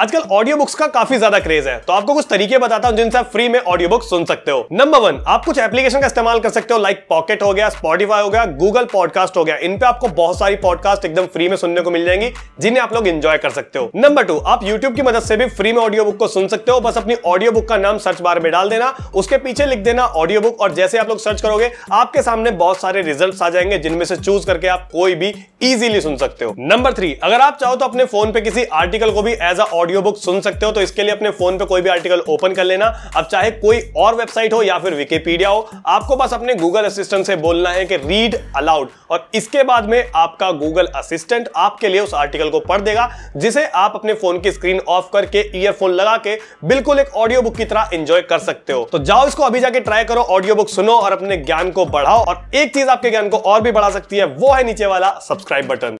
आजकल audio books का काफी ज्यादा क्रेज है तो आपको कुछ तरीके बताता हूँ जिनसे आप फ्री में ऑडियो बुक सुन सकते हो नंबर वन आप कुछ एप्लीकेशन का इस्तेमाल कर सकते हो लाइक पॉकेट हो गया स्पॉटीफाई हो गया गूगल पॉडकास्ट हो गया इन पे आपको बहुत सारी पॉडकास्ट एकदम फ्री में सुनने को मिल जाएंगी जिन्हें आप लोग इन्जॉय कर सकते हो नंबर टू आप यूट्यूब की मदद से भी फ्री में ऑडियो बुक को सुन सकते हो बस अपनी ऑडियो बुक का नाम सर्च बार में डाल देना उसके पीछे लिख देना ऑडियो बुक और जैसे आप लोग सर्च करोगे आपके सामने बहुत सारे रिजल्ट आ जाएंगे जिनमें से चूज करके आप कोई भी इजिली सुन सकते हो नंबर थ्री अगर आप चाहो तो अपने फोन पे किसी आर्टिकल को भी एज अ ऑडियो बुक सुन सकते हो तो इसके लिए अपने फोन पे कोई भी आर्टिकल ओपन कर लेना अब चाहे कोई और वेबसाइट हो या फिर विकीपीडिया हो आपको बस अपने गूगल असिस्टेंट से बोलना है कि रीड अलाउड और इसके बाद में आपका गूगल असिस्टेंट आपके लिए उस आर्टिकल को पढ़ देगा जिसे आप अपने फोन की स्क्रीन ऑफ करके ईयरफोन लगा के बिल्कुल एक ऑडियो बुक की तरह इंजॉय कर सकते हो तो जाओ इसको अभी जाके ट्राई करो ऑडियो बुक सुनो और अपने ज्ञान को बढ़ाओ और एक चीज आपके ज्ञान को और भी बढ़ा सकती है वो है नीचे वाला सब्सक्राइब बटन